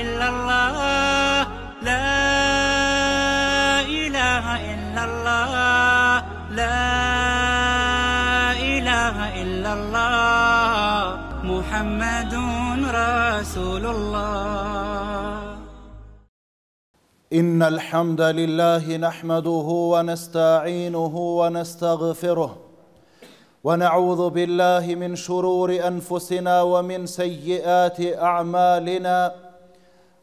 إلا الله لا إله إلا الله لا إله إلا الله محمد رسول الله إن الحمد لله نحمده ونستعينه ونستغفره ونعوذ بالله من شرور أنفسنا ومن سيئات أعمالنا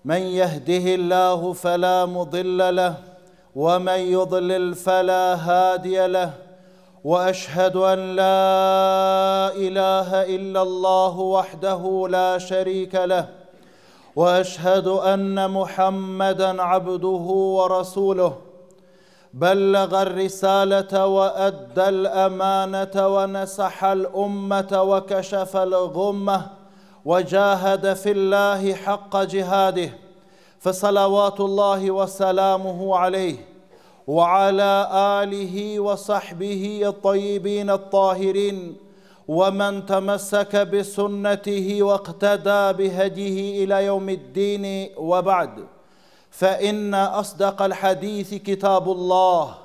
من يهده الله فلا مضل له ومن يضلل فلا هادي له واشهد ان لا اله الا الله وحده لا شريك له واشهد ان محمدا عبده ورسوله بلغ الرساله وادى الامانه ونسح الامه وكشف الغمه وجاهد في الله حق جهاده فصلوات الله وسلامه عليه وعلى اله وصحبه الطيبين الطاهرين ومن تمسك بسنته واقتدى بهديه الى يوم الدين وبعد فان اصدق الحديث كتاب الله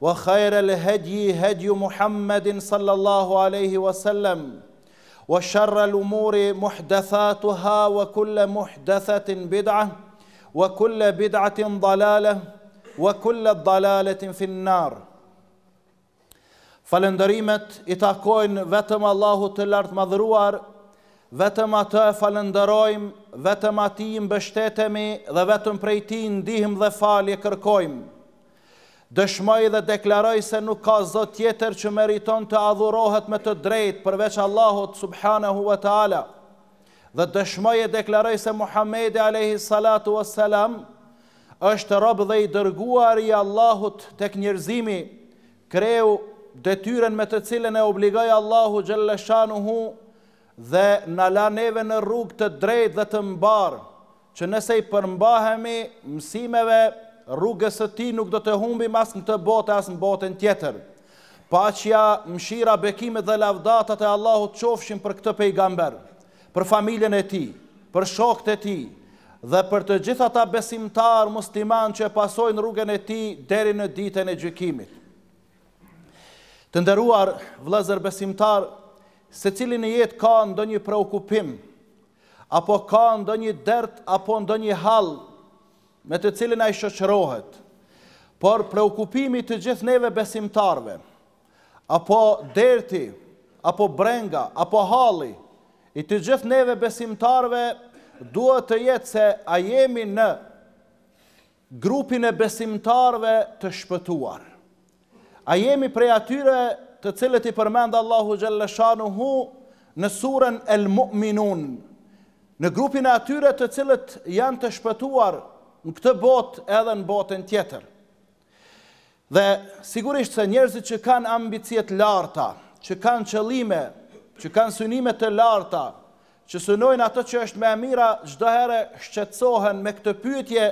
وخير الهدي هدي محمد صلى الله عليه وسلم wa sharra l'umuri muhdathatuha wa kulla muhdathatin bid'a wa kulla bid'atin dalala wa dalalatin Falëndërimet i takojnë vetëm Allahu të lartë madhruar, vetëm atë falëndërojmë, vetëm ati i mbështetemi dhe vetëm prejti ndihim dhe falje kërkojmë dëshmoj dhe deklaroj se nuk ka zot tjetër që meriton të adhurohet me të drejtë përveç Allahut subhanahu wa taala. Dhe dëshmoj e deklaroj se Muhamedi alayhi salatu wassalam është rob dhe i dërguar i Allahut tek njerëzimi, kreu detyrën me të cilën e obligoi Allahu xhalla hu, dhe na laneve në rrugë të drejtë dhe të mbar, që nëse i përmbahemi mësimeve rrugës të ti nuk do të humbi mas në të botë, as në botën tjetër. Paqja, mshira, bekimet dhe lavdatat e Allahut qofshin për këtë pejgamber, për familjen e ti, për shokët e ti, dhe për të gjitha ta besimtar musliman që pasojnë rrugën e ti deri në ditën e gjykimit. Të nderuar vlezër besimtar, se cilin e jetë ka ndë një preokupim, apo ka ndë një dert, apo ndë një halë, me të cilin a i shëqërohet, por preukupimi të gjithë neve besimtarve, apo derti, apo brenga, apo hali, i të gjithë neve besimtarve duhet të jetë se a jemi në grupin e besimtarve të shpëtuar. A jemi prej atyre të cilët i përmend Allahu Gjellëshanu hu në surën El Mu'minun, në grupin e atyre të cilët janë të shpëtuar në këtë botë edhe në botën tjetër. Dhe sigurisht se njerëzit që kanë ambicie larta, që kanë qëlime, që kanë synime të larta, që synojnë ato që është më e mira, çdo herë shqetësohen me këtë pyetje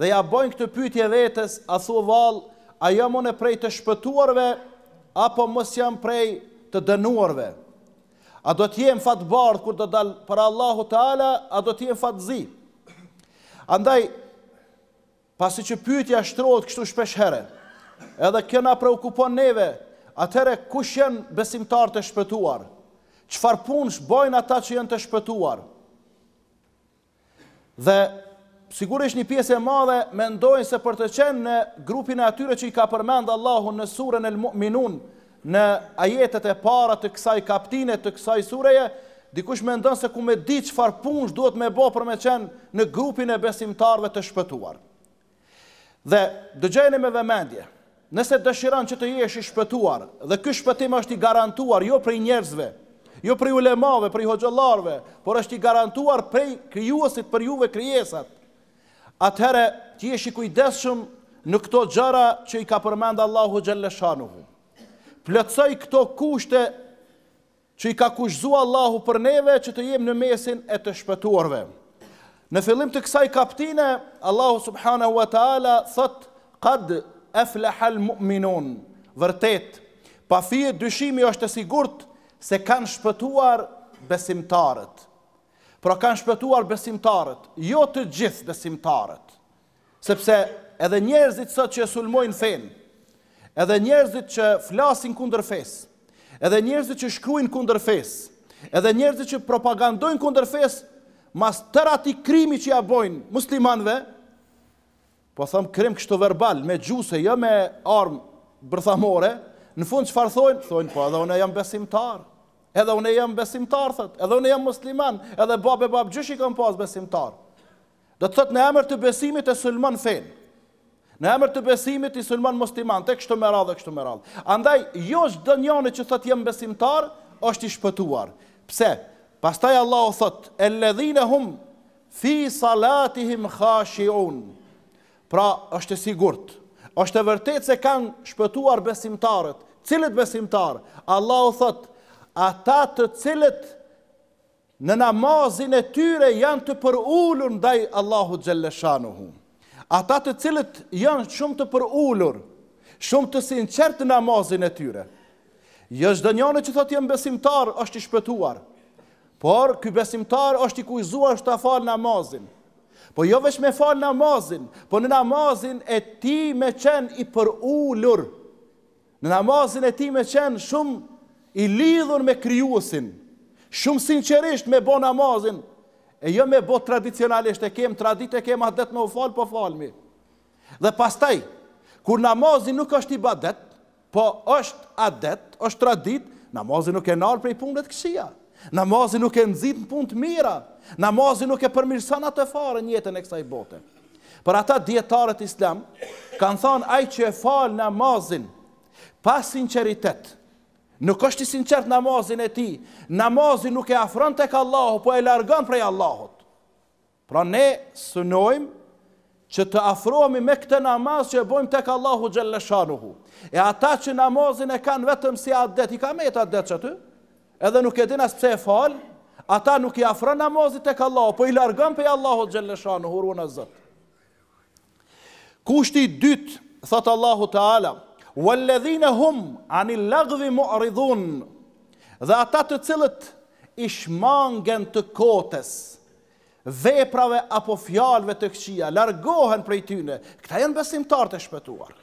dhe ja bojnë këtë pyetje vetes, a thua a jam unë prej të shpëtuarve apo mos jam prej të dënuarve? A do të jem fatbardh kur do dal për Allahu Teala, a do të jem fatzi? Andaj pasi që pyetja shtrohet kështu shpesh herë. Edhe kjo na preokupon neve. Atëre kush janë besimtarët e shpëtuar? Çfarë punësh bojnë ata që janë të shpëtuar? Dhe sigurisht një pjesë e madhe mendojnë se për të qenë në grupin e atyre që i ka përmend Allahu në surën El-Mu'minun në ajetet e para të kësaj kapitine të kësaj sureje, dikush mendon se ku me di çfarë punësh duhet me bëj për me qenë në grupin e besimtarëve të shpëtuar. Dhe dëgjeni me vëmendje, nëse dëshiron që të jesh i shpëtuar dhe ky shpëtim është i garantuar jo për njerëzve, jo për ulemave, për hoxhallarve, por është i garantuar prej krijuesit për juve krijesat. Atëherë ti jesh i kujdesshëm në këto gjëra që i ka përmend Allahu xhalleshanuhu. Plotsoj këto kushte që i ka kushtzuar Allahu për neve që të jemi në mesin e të shpëtuarve. Në fillim të kësaj kapitine, Allahu subhanahu wa taala thot: "Qad aflaha almu'minun. muminun Vërtet, pa fije dyshimi është e sigurt se kanë shpëtuar besimtarët. Pra kanë shpëtuar besimtarët, jo të gjithë besimtarët. Sepse edhe njerëzit sot që sulmojnë fen, edhe njerëzit që flasin kundër fes, edhe njerëzit që shkruajnë kundër fes, edhe njerëzit që propagandojnë kundër fes, mas tër ati krimi që ja bojnë muslimanve, po thëmë krim kështu verbal, me gjuse, jo me armë bërthamore, në fund që farthojnë, thojnë, po edhe une jam besimtar, edhe une jam besimtar, thët, edhe une jam musliman, edhe babë e babë i kam pas besimtar. Dhe të thëtë në emër të besimit e sulman fenë, Në emër të besimit i sulman musliman, te kështu me radhë dhe kështu me radhë. Andaj, jo është dënjani që thëtë jemë besimtar, është i shpëtuar. Pse? Pastaj Allahu thot: "Elladhina hum fi salatihim khashi'un." Pra, është e sigurt. Është e vërtet se kanë shpëtuar besimtarët. Cilët besimtar? Allahu thot: "Ata të cilët në namazin e tyre janë të përulur ndaj Allahut xhalleshanuhu." Ata të cilët janë shumë të përulur, shumë të sinqertë në namazin e tyre. Jo çdo njeri që thotë jam besimtar është i shpëtuar. Por, ky besimtar është i kujzua është ta falë namazin. Po jo vesh me falë namazin, po në namazin e ti me qenë i për ullur. Në namazin e ti me qenë shumë i lidhur me kryusin. Shumë sincerisht me bo namazin. E jo me bo tradicionalisht e kemë, tradit e kemë atë detë me u falë, po falëmi. Dhe pastaj, kur namazin nuk është i badet, po është adet, është tradit, namazin nuk e nalë prej punët kësia. Dhe Namazi nuk e nëzit në punë të mira. Namazi nuk e përmirësana të fare njëtën e kësaj bote. Për ata djetarët islam, kanë thonë ai që e falë namazin pa sinceritet. Nuk është i sinqert namazin e ti. Namazi nuk e afron të Allahu, po e largon prej Allahot. Pra ne sënojmë që të afrohemi me këtë namaz që e bojmë të Allahu gjellëshanuhu. E ata që namazin e kanë vetëm si adet, i ka me të adet që të? edhe nuk e din as pse e fal, ata nuk i afro namazit tek Allah, po i largon pe Allahu xhelleshan hurun Zot. Kushti i dyt, thot Allahu Teala, walladhina hum anil lagwi mu'ridun. Dhe ata të cilët i shmangen të kotës veprave apo fjalëve të këqija, largohen prej tyre. Këta janë besimtarë të shpëtuar.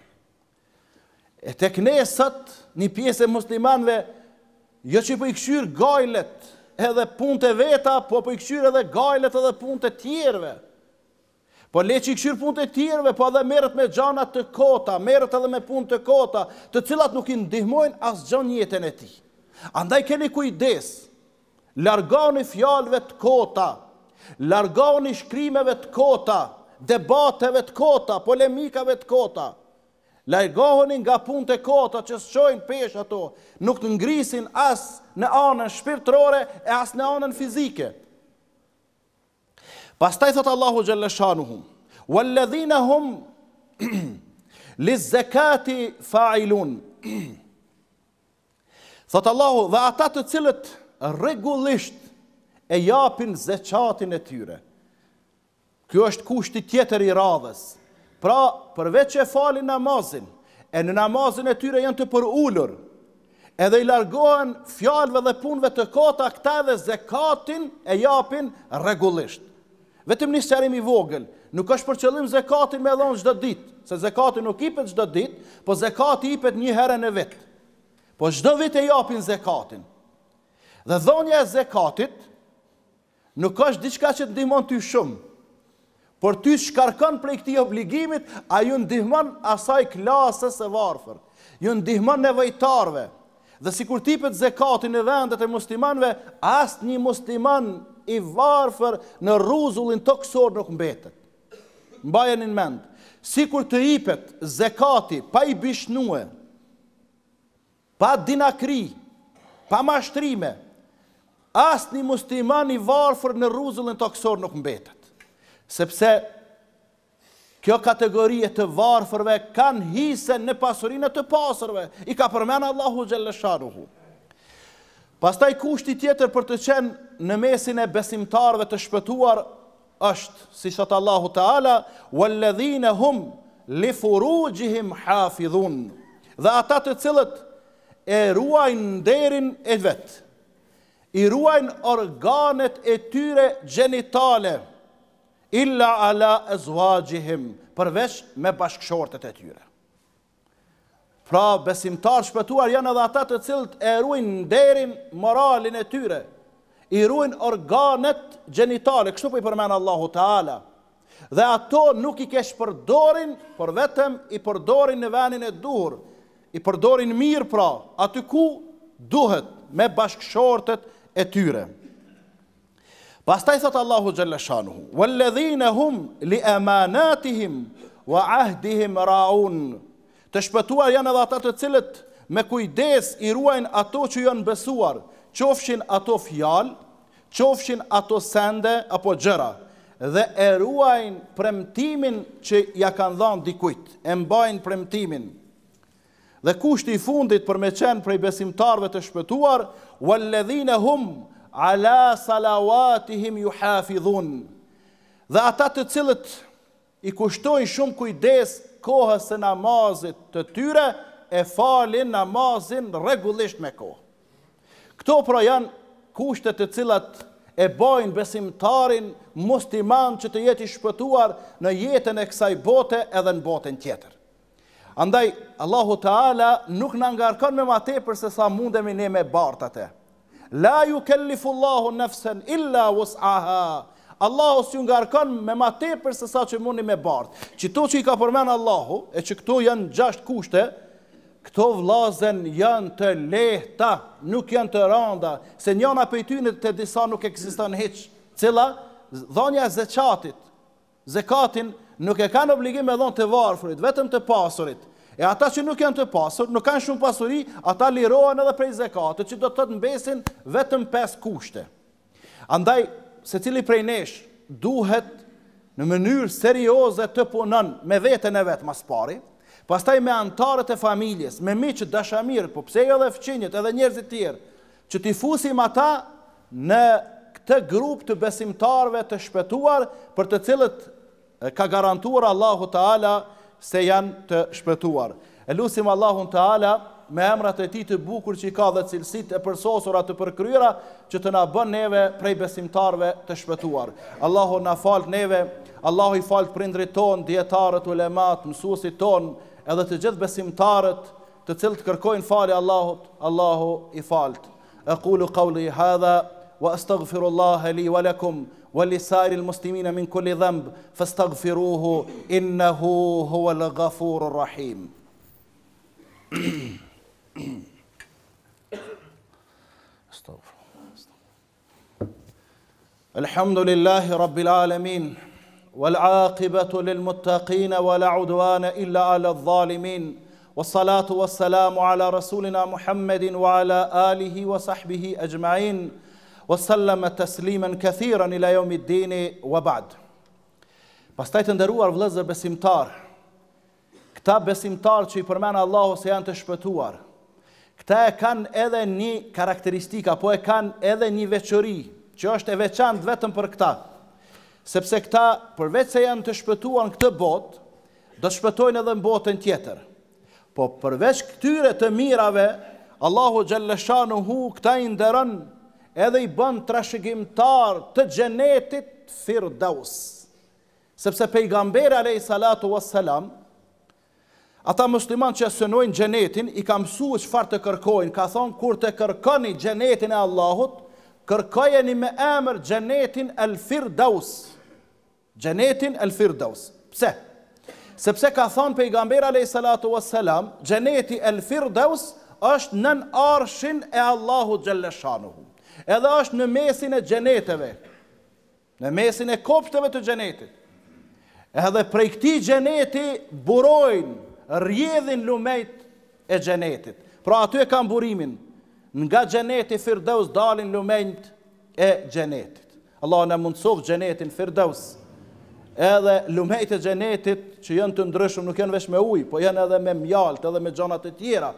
E tek ne sot, një pjesë e muslimanëve jo që i përkëshyrë gajlet edhe punët e veta, po përkëshyrë edhe gajlet edhe punët e tjerve. Po le që i këshyrë punët e tjerve, po edhe merët me gjanat të kota, merët edhe me punët të kota, të cilat nuk i ndihmojnë asë gjan jetën e ti. Andaj keni kujdes, largoni fjalëve të kota, largoni shkrimeve të kota, debateve të kota, polemikave të kota, lajgohoni nga punë të kota që sëqojnë peshë ato, nuk të ngrisin asë në anën shpirtrore e asë në anën fizike. Pastaj thot Allahu Gjellëshanu hum, walledhina hum, lizzekati failun, thotë Allahu dhe ata të cilët regullisht e japin zeqatin e tyre. Kjo është kushti tjetër i radhës, Pra, përveç e falin namazin, e në namazin e tyre janë të përullur, edhe i largohen fjalve dhe punve të kota këta dhe zekatin e japin regullisht. Vetëm një sërim i vogël, nuk është për qëllim zekatin me dhonë gjdo dit, se zekatin nuk ipet gjdo dit, po zekati ipet një herë në vetë. Po gjdo vit e japin zekatin. Dhe dhonja e zekatit, nuk është diçka që të dimon ty shumë, Por ty shkarkon prej këti obligimit, a ju ndihmon asaj klasës e varfër. Ju ndihmon e vajtarve. Dhe si kur tipet zekati në vendet e muslimanve, asë një musliman i varfër në ruzullin të kësor nuk mbetet. Mbajen një mend. Si kur të ipet zekati pa i bishnue, pa dinakri, pa mashtrime, asë një musliman i varfër në ruzullin të kësor nuk mbetet sepse kjo kategori e të varfërve kanë hise në pasurinë të pasurve, i ka përmenë Allahu Gjellesharuhu. Pastaj kushti tjetër për të qenë në mesin e besimtarve të shpëtuar është, si shëtë Allahu Teala, walledhine hum li furu gjihim hafidhun, dhe ata të cilët e ruajnë nderin e vetë, i ruajnë organet e tyre gjenitale, illa ala e zvajgjihim, përveç me bashkëshortet e tyre. Pra, besimtar shpëtuar janë edhe ata të cilët e ruin derin moralin e tyre, i ruin organet gjenitale, kështu për po i përmenë Allahu Taala, dhe ato nuk i kesh përdorin, për vetëm i përdorin në venin e duhur, i përdorin mirë pra, aty ku duhet me bashkëshortet e tyre. Pastaj thot Allahu xhallashanuhu: "Walladhina hum li'amanatihim wa 'ahdihim ra'un." Të shpëtuar janë edhe ata të cilët me kujdes i ruajnë ato që janë besuar, qofshin ato fjalë, qofshin ato sende apo gjëra dhe e ruajnë premtimin që ja kanë dhënë dikujt, e mbajnë premtimin. Dhe kushti i fundit për me qenë prej besimtarve të shpëtuar, walladhina hum ala salawatihim ju hafidhun. Dhe ata të cilët i kushtojnë shumë kujdes kohës të namazit të tyre, e falin namazin regullisht me kohë. Këto pra janë kushtet të cilat e bojnë besimtarin musliman që të jeti shpëtuar në jetën e kësaj bote edhe në botën tjetër. Andaj, Allahu Taala nuk në angarkon me ma te përse sa mundemi ne me bartate. La ju kellifu Allahu nefsen illa vus aha Allahu s'ju nga me ma te për sësa që mundi me bardh Qito që i ka përmen Allahu e që këto janë gjasht kushte Këto vlazen janë të lehta, nuk janë të randa Se njana për ty në të disa nuk eksistan heqë, Cila dhonja zekatit Zekatin nuk e kanë obligim e dhonë të varfurit, vetëm të pasurit E ata që nuk janë të pasur, nuk kanë shumë pasuri, ata lirohen edhe prej zekatit, që do të të mbesin vetëm pesë kushte. Andaj, se cili prej nesh duhet në mënyrë serioze të punën me vetën e vetë mas pari, pastaj me antarët e familjes, me miqët dashamirët, po pse jo dhe fëqinjët edhe njerëzit tjerë, që t'i fusim ata në këtë grup të besimtarve të shpetuar për të cilët ka garantuar Allahu Teala se janë të shpëtuar. E lusim Allahun të ala me emrat e ti të bukur që i ka dhe cilësit e përsosura të përkryra që të na bën neve prej besimtarve të shpëtuar. Allahu na falt neve, Allahu i falt prindrit ton, djetarët, ulemat, mësusit ton, edhe të gjithë besimtarët të cilë të kërkojnë fali Allahut, Allahu i falt. E kulu kauli hadha, واستغفر الله لي ولكم ولسائر المسلمين من كل ذنب فاستغفروه انه هو الغفور الرحيم الحمد لله رب العالمين والعاقبه للمتقين ولا عدوان الا على الظالمين والصلاه والسلام على رسولنا محمد وعلى اله وصحبه اجمعين wa sallama tasliman kathiran ila yawm dini wa ba'd. Pastaj të nderuar vëllezër besimtar, këta besimtar që i përmend Allahu se janë të shpëtuar, këta e kanë edhe një karakteristikë apo e kanë edhe një veçori që është e veçantë vetëm për këta. Sepse këta përveç se janë të shpëtuar në këtë botë, do të shpëtojnë edhe në botën tjetër. Po përveç këtyre të mirave, Allahu xhallashanu hu këta i nderon edhe i bën trashëgimtar të xhenetit Firdaus. Sepse pejgamberi alayhi salatu wassalam ata muslimanë që synojnë xhenetin i ka mësuar çfarë të kërkojnë, ka thonë kur të kërkoni xhenetin e Allahut, kërkojeni me emër xhenetin El Firdaus. Xhenetin El Firdaus. Pse? Sepse ka thonë pejgamberi alayhi salatu wassalam, xheneti El Firdaus është nën arshin e Allahut xhallashanuhu edhe është në mesin e gjeneteve, në mesin e kopshteve të gjenetit. Edhe prej këti gjeneti burojnë, rjedhin lumejt e gjenetit. Pra aty e kam burimin, nga gjeneti firdaus dalin lumejt e gjenetit. Allah në mundësof gjenetin firdaus, edhe lumejt e gjenetit që jënë të ndryshmë nuk jënë vesh me ujë, po jënë edhe me mjaltë edhe me gjonat e tjera,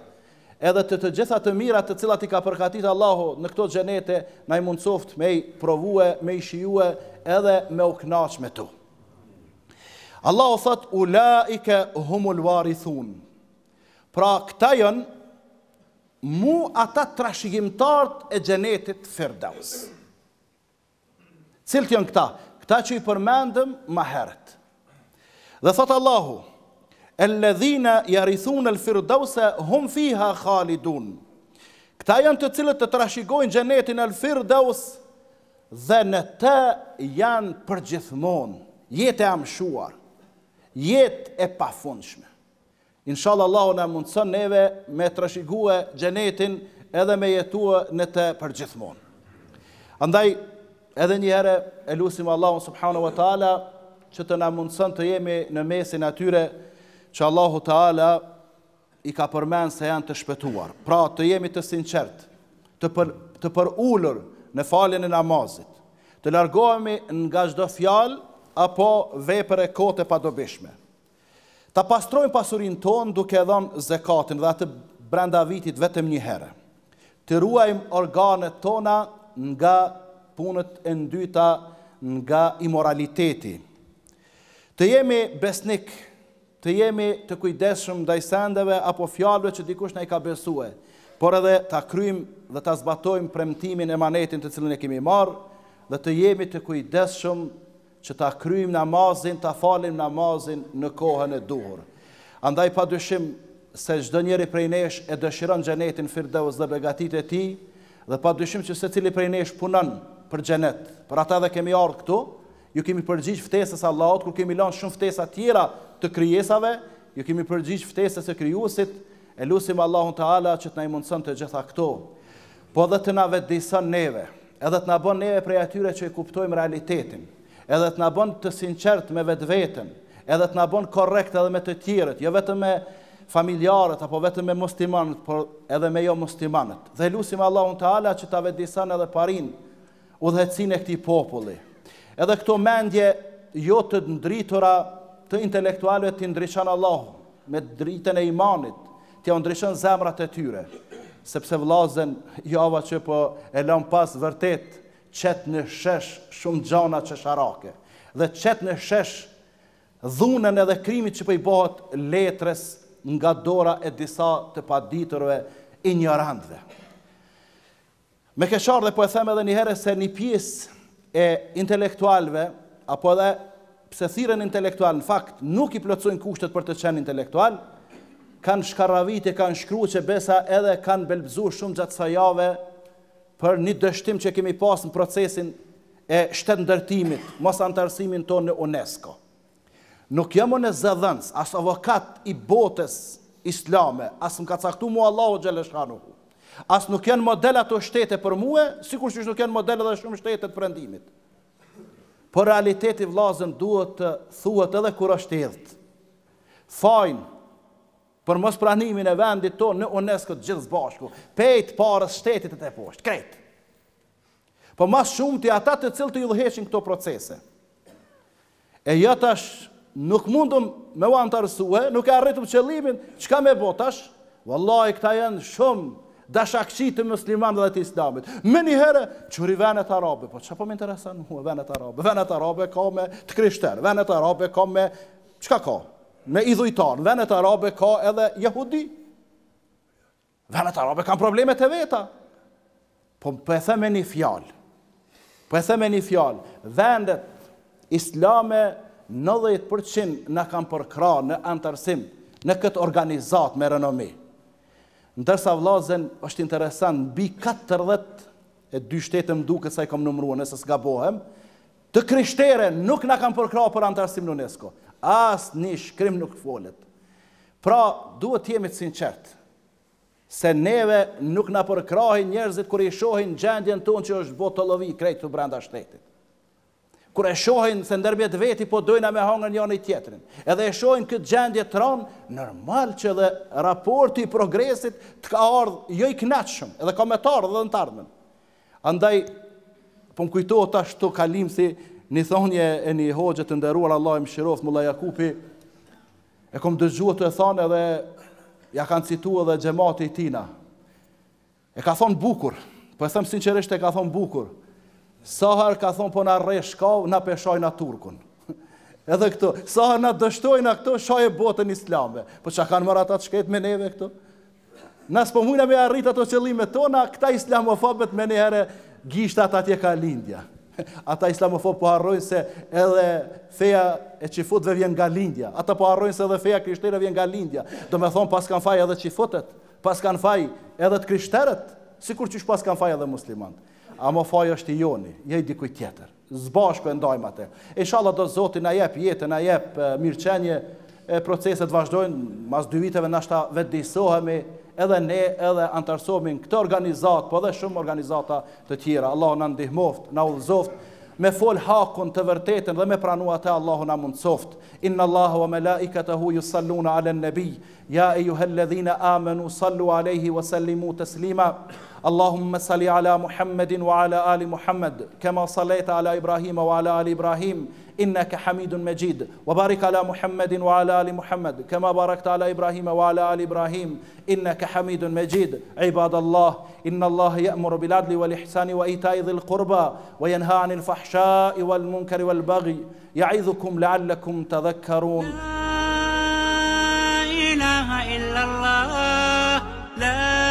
edhe të të gjitha të mira të cilat i ka përkatit Allahu në këto gjenete, na i mundsoft me i provue, me i shijue, edhe me u knaq me tu. Allahu thët, u la i ke humul varithun. Pra këta jën, mu ata trashigimtart e gjenetit firdaus. Cilë të jën këta? Këta që i përmendëm maherët. Dhe thëtë Allahu, Alladhina yarithun al-firdausa hum fiha khalidun. Këta janë të cilët të trashëgojnë xhenetin al-firdaus dhe në të janë përgjithmonë jetë e amshuar, jetë e pafundshme. Inshallah Allah na mundson neve me trashëguar xhenetin edhe me jetuar në të përgjithmonë. Andaj edhe një herë e elusim Allahun subhanahu wa taala që të na mundson të jemi në mesin atyre që Allahu Teala i ka përmend se janë të shpëtuar. Pra, të jemi të sinqert, të për të për ulur në faljen e namazit, të largohemi nga çdo fjalë apo vepër e kote pa dobishme. Ta pastrojmë pasurinë ton duke dhënë zakatin dhe atë brenda vitit vetëm një herë. Të ruajmë organet tona nga punët e ndyta, nga imoraliteti. Të jemi besnik të jemi të kujdeshëm ndaj sendeve apo fjalëve që dikush na i ka besuar, por edhe ta kryjm dhe ta zbatojm premtimin e emanetit të cilën e kemi marrë dhe të jemi të kujdeshëm që ta kryjm namazin, ta falim namazin në kohën e duhur. Andaj pa dyshim se çdo njeri prej nesh e dëshiron xhenetin Firdaus dhe begatitë e tij dhe pa dyshim që secili prej nesh punon për xhenet. Për ata dhe kemi ardhur këtu ju kemi përgjigj ftesës Allahut kur kemi lanë shumë ftesa të tjera të krijesave, ju kemi përgjigj ftesës së krijuesit, e lutim Allahun Teala që të na i mundson të gjitha këto. Po edhe të na vë neve, edhe të na bën neve prej atyre që e kuptojmë realitetin, edhe të na bën të sinqert me vetveten, edhe të na bën korrekt edhe me të tjerët, jo vetëm me familjarët apo vetëm me muslimanët, por edhe me jo muslimanët. Dhe lutim Allahun Teala që ta vë edhe parin udhëhecin e këtij populli. Edhe këto mendje jo të ndritura të intelektualëve të ndriçon Allahu me dritën e imanit, të ndriçon zemrat e tyre. Sepse vlazen java jo që po e lëm pas vërtet çet në shesh shumë gjana çesharake dhe çet në shesh dhunën edhe krimit që po i bëhet letres nga dora e disa të paditurve i ignorantëve. Me këshar dhe po e them edhe një herë se një pjesë e intelektualve, apo edhe pse thiren intelektual, në fakt nuk i plotësojnë kushtet për të qenë intelektual, kanë shkaravit e kanë shkru që besa edhe kanë belbzu shumë gjatë sa jave për një dështim që kemi pasë në procesin e shtetë ndërtimit, mos antarësimin tonë në UNESCO. Nuk jemë në zëdhëns, as avokat i botës islame, as më ka caktu mu Allahu Gjeleshanu. As nuk janë model ato shtete për mua, sikur që nuk janë model edhe shumë shtete të perëndimit. Por realiteti vllazën duhet të thuhet edhe kur është Fajn, Fajin për mos pranimin e vendit tonë në UNESCO të gjithë bashku, pejt para shtetit të poshtë, krejt. Po më shumë ti ata të cilët i lëheshin këto procese. E jo tash nuk mundëm me u antarësua, nuk e arritum qëllimin, çka me botash, tash? Wallahi këta janë shumë dashakçi të muslimanëve dhe të islamit. Më një herë çuri venet arabe, po çfarë po më intereson mua venet arabe? Venet arabe ka me të krishterë, venet arabe ka me çka ka? Me idhujtar, venet arabe ka edhe jehudi. Venet arabe kanë probleme të veta. Po po e them me një fjalë. Po e them me një fjalë. Vendet islame 90% na kanë përkra në antarësim në këtë organizat me renomit. Ndërsa vlazen është interesant, bi 14 e dy shtetëm duke sa i kom numruën, nëse s'ga bohem, të kryshtere nuk në kam përkra për antarësim në UNESCO. Asë një shkrim nuk folet. Pra, duhet jemi të sinqertë se neve nuk na përkrahin njerëzit kur i shohin gjendjen tonë që është botëllovi krejtë të brenda shtetit kur e shohin se ndërmjet veti po dojna me hangër një anë i tjetërin, edhe e shohin këtë gjendje të ranë, normal që dhe raporti i progresit të ka ardhë jo i kënaqshëm, edhe ka me të ardhë dhe në të ardhëmen. Andaj, po më kujtoh të ashtu kalim si një thonje e një hoqët të ndëruar Allahu i Mshirof, Mulla Jakupi, e kom dëgjuar të e edhe ja kanë cituar edhe xhamati i tina. E ka thonë bukur, po e them sinqerisht e ka thonë bukur, Sahar ka thonë po në reshkav, në peshoj në turkun. Edhe këto, sahar në dështoj në këto, shoj e botën islamve. Po që kanë mërë ata të shket me neve këto? Nas po mujna me arrit ato qëllime tona, këta islamofobet me njëherë gjishtat atje ka lindja. Ata islamofob po arrojnë se edhe feja e qifutve vjen nga lindja. Ata po arrojnë se edhe feja krishtere vjen nga lindja. Do me thonë pas kanë faj edhe qifutet, pas kanë faj edhe të krishteret, si kur qysh pas kanë faj edhe muslimantë a më është i joni, i dikuj tjetër. Zbashku e ndajmë atë. E shala do zoti na jep jetë, na jep mirëqenje, e proceset vazhdojnë, mas dy viteve nashta vetë disohemi, edhe ne, edhe antarësohemi në këtë organizatë, po dhe shumë organizata të tjera. Allah në ndihmoft, në ullëzoft, me fol hakun të vërtetën dhe me pranua të Allahu në mundsoft. Inna Allahu wa me laikat e huju salluna ale nëbi, ja e juhe ledhina amenu, sallu alehi wa sallimu të slima, اللهم صل على محمد وعلى آل محمد كما صليت على إبراهيم وعلى آل إبراهيم إنك حميد مجيد وبارك على محمد وعلى آل محمد كما باركت على إبراهيم وعلى آل إبراهيم إنك حميد مجيد عباد الله إن الله يأمر بالعدل والإحسان وإيتاء ذي القربى وينهى عن الفحشاء والمنكر والبغي يعظكم لعلكم تذكرون لا إله إلا الله لا